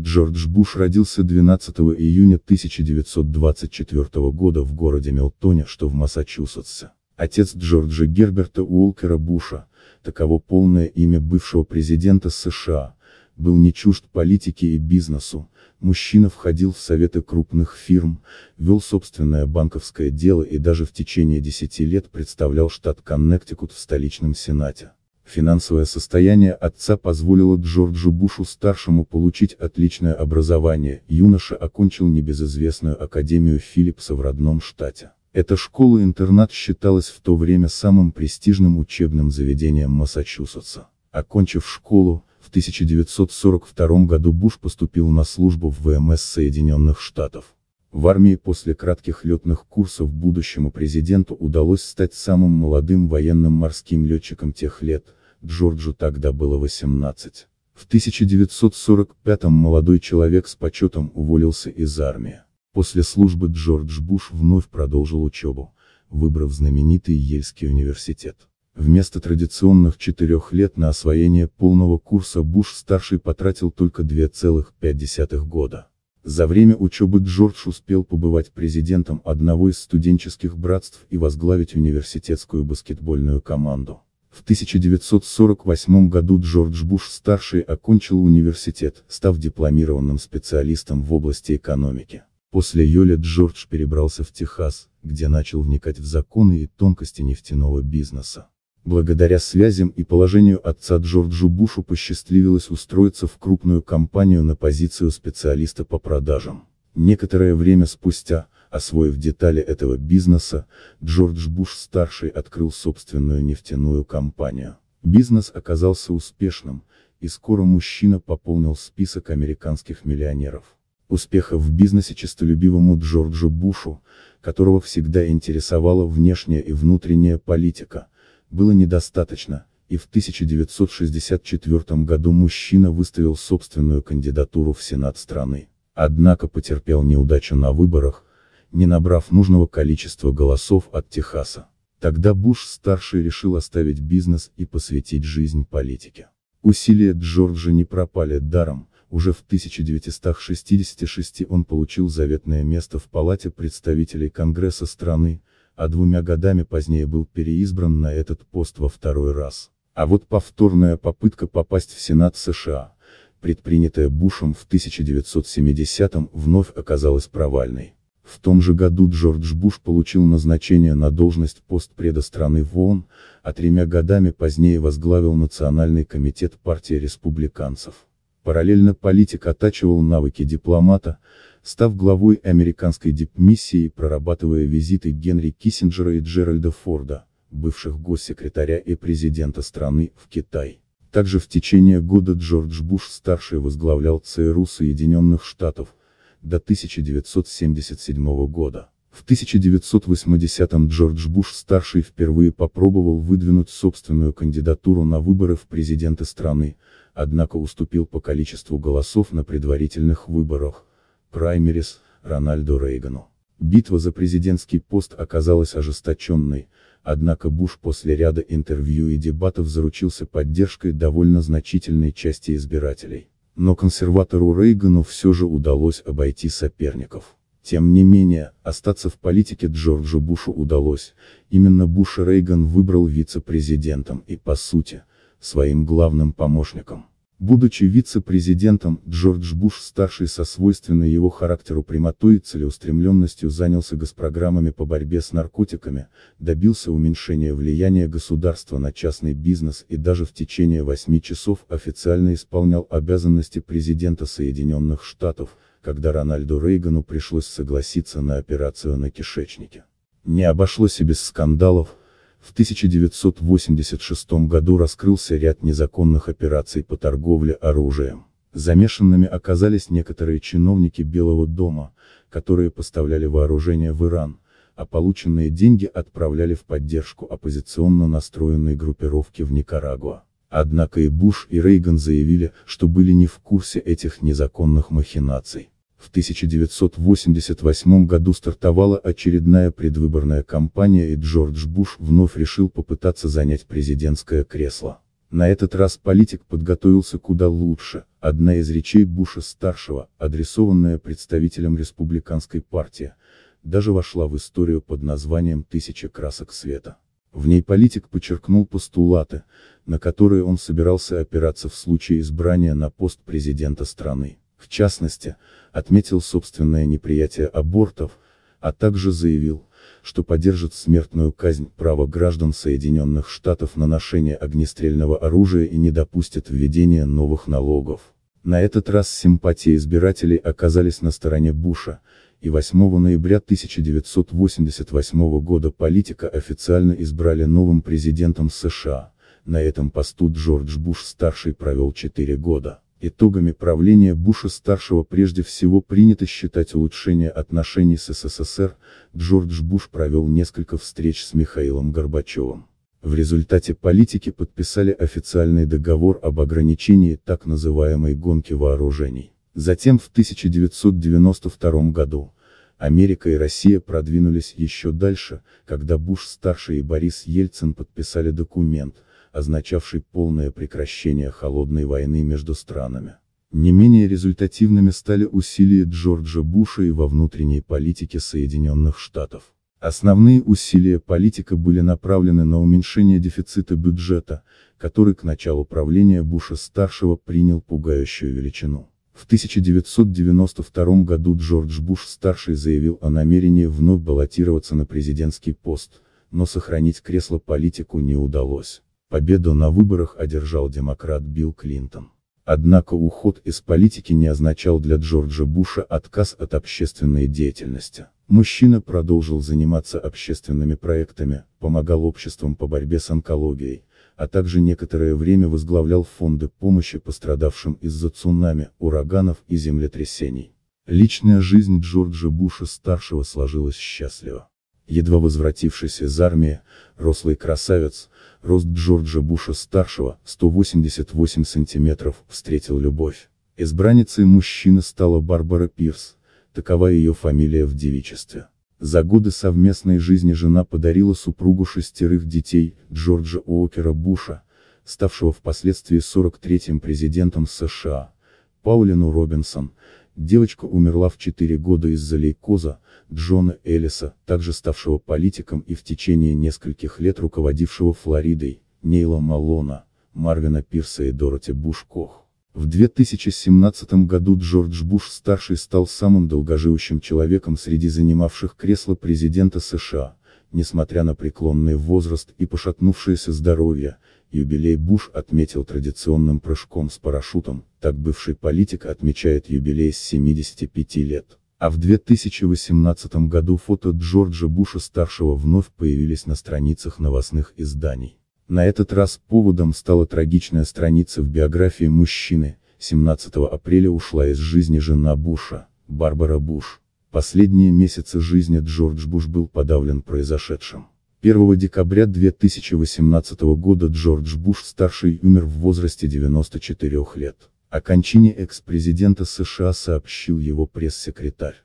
Джордж Буш родился 12 июня 1924 года в городе Милтоне, что в Массачусетсе. Отец Джорджа Герберта Уолкера Буша, таково полное имя бывшего президента США, был не чужд политике и бизнесу, мужчина входил в советы крупных фирм, вел собственное банковское дело и даже в течение 10 лет представлял штат Коннектикут в столичном сенате. Финансовое состояние отца позволило Джорджу Бушу-старшему получить отличное образование, юноша окончил небезызвестную Академию Филлипса в родном штате. Эта школа-интернат считалась в то время самым престижным учебным заведением Массачусетса. Окончив школу, в 1942 году Буш поступил на службу в ВМС Соединенных Штатов. В армии после кратких летных курсов будущему президенту удалось стать самым молодым военным морским летчиком тех лет, Джорджу тогда было 18. В 1945 молодой человек с почетом уволился из армии. После службы Джордж Буш вновь продолжил учебу, выбрав знаменитый Ельский университет. Вместо традиционных четырех лет на освоение полного курса Буш-старший потратил только 2,5 года. За время учебы Джордж успел побывать президентом одного из студенческих братств и возглавить университетскую баскетбольную команду. В 1948 году Джордж Буш-старший окончил университет, став дипломированным специалистом в области экономики. После Йоля Джордж перебрался в Техас, где начал вникать в законы и тонкости нефтяного бизнеса. Благодаря связям и положению отца Джорджу Бушу посчастливилось устроиться в крупную компанию на позицию специалиста по продажам. Некоторое время спустя, Освоив детали этого бизнеса, Джордж Буш-старший открыл собственную нефтяную компанию. Бизнес оказался успешным, и скоро мужчина пополнил список американских миллионеров. Успехов в бизнесе честолюбивому Джорджу Бушу, которого всегда интересовала внешняя и внутренняя политика, было недостаточно, и в 1964 году мужчина выставил собственную кандидатуру в Сенат страны. Однако потерпел неудачу на выборах, не набрав нужного количества голосов от Техаса. Тогда Буш-старший решил оставить бизнес и посвятить жизнь политике. Усилия Джорджа не пропали даром, уже в 1966 он получил заветное место в Палате представителей Конгресса страны, а двумя годами позднее был переизбран на этот пост во второй раз. А вот повторная попытка попасть в Сенат США, предпринятая Бушем в 1970-м, вновь оказалась провальной. В том же году Джордж Буш получил назначение на должность постпреда страны в ООН, а тремя годами позднее возглавил Национальный комитет партии республиканцев. Параллельно политик оттачивал навыки дипломата, став главой американской дипмиссии и прорабатывая визиты Генри Киссинджера и Джеральда Форда, бывших госсекретаря и президента страны, в Китай. Также в течение года Джордж Буш-старший возглавлял ЦРУ Соединенных Штатов, до 1977 года. В 1980-м Джордж Буш-старший впервые попробовал выдвинуть собственную кандидатуру на выборы в президенты страны, однако уступил по количеству голосов на предварительных выборах, праймерис, Рональду Рейгану. Битва за президентский пост оказалась ожесточенной, однако Буш после ряда интервью и дебатов заручился поддержкой довольно значительной части избирателей но консерватору Рейгану все же удалось обойти соперников. Тем не менее, остаться в политике Джорджу Бушу удалось, именно Буша Рейган выбрал вице-президентом и, по сути, своим главным помощником. Будучи вице-президентом, Джордж Буш-старший со свойственной его характеру прямотой и целеустремленностью занялся госпрограммами по борьбе с наркотиками, добился уменьшения влияния государства на частный бизнес и даже в течение восьми часов официально исполнял обязанности президента Соединенных Штатов, когда Рональду Рейгану пришлось согласиться на операцию на кишечнике. Не обошлось и без скандалов, в 1986 году раскрылся ряд незаконных операций по торговле оружием. Замешанными оказались некоторые чиновники Белого дома, которые поставляли вооружение в Иран, а полученные деньги отправляли в поддержку оппозиционно настроенной группировки в Никарагуа. Однако и Буш, и Рейган заявили, что были не в курсе этих незаконных махинаций. В 1988 году стартовала очередная предвыборная кампания и Джордж Буш вновь решил попытаться занять президентское кресло. На этот раз политик подготовился куда лучше, одна из речей Буша-старшего, адресованная представителям республиканской партии, даже вошла в историю под названием «Тысяча красок света». В ней политик подчеркнул постулаты, на которые он собирался опираться в случае избрания на пост президента страны. В частности, отметил собственное неприятие абортов, а также заявил, что поддержит смертную казнь право граждан Соединенных Штатов на ношение огнестрельного оружия и не допустит введения новых налогов. На этот раз симпатии избирателей оказались на стороне Буша, и 8 ноября 1988 года политика официально избрали новым президентом США, на этом посту Джордж Буш-старший провел 4 года. Итогами правления Буша-старшего прежде всего принято считать улучшение отношений с СССР, Джордж Буш провел несколько встреч с Михаилом Горбачевым. В результате политики подписали официальный договор об ограничении так называемой гонки вооружений. Затем в 1992 году, Америка и Россия продвинулись еще дальше, когда Буш-старший и Борис Ельцин подписали документ – означавший полное прекращение холодной войны между странами. Не менее результативными стали усилия Джорджа Буша и во внутренней политике Соединенных Штатов. Основные усилия политика были направлены на уменьшение дефицита бюджета, который к началу правления Буша-старшего принял пугающую величину. В 1992 году Джордж Буш-старший заявил о намерении вновь баллотироваться на президентский пост, но сохранить кресло политику не удалось. Победу на выборах одержал демократ Билл Клинтон. Однако уход из политики не означал для Джорджа Буша отказ от общественной деятельности. Мужчина продолжил заниматься общественными проектами, помогал обществам по борьбе с онкологией, а также некоторое время возглавлял фонды помощи пострадавшим из-за цунами, ураганов и землетрясений. Личная жизнь Джорджа Буша-старшего сложилась счастливо едва возвратившийся из армии, рослый красавец, рост Джорджа Буша-старшего, 188 сантиметров, встретил любовь. Избранницей мужчины стала Барбара Пирс, такова ее фамилия в девичестве. За годы совместной жизни жена подарила супругу шестерых детей, Джорджа Уокера Буша, ставшего впоследствии 43-м президентом США, Паулину Робинсон, Девочка умерла в 4 года из-за лейкоза, Джона Эллиса, также ставшего политиком и в течение нескольких лет руководившего Флоридой, Нейла Малона, Марвина Пирса и Дороти Буш-Кох. В 2017 году Джордж Буш-старший стал самым долгоживущим человеком среди занимавших кресло президента США, несмотря на преклонный возраст и пошатнувшееся здоровье, Юбилей Буш отметил традиционным прыжком с парашютом, так бывший политик отмечает юбилей с 75 лет. А в 2018 году фото Джорджа Буша-старшего вновь появились на страницах новостных изданий. На этот раз поводом стала трагичная страница в биографии мужчины, 17 апреля ушла из жизни жена Буша, Барбара Буш. Последние месяцы жизни Джордж Буш был подавлен произошедшим. 1 декабря 2018 года Джордж Буш-старший умер в возрасте 94 лет. О кончине экс-президента США сообщил его пресс-секретарь.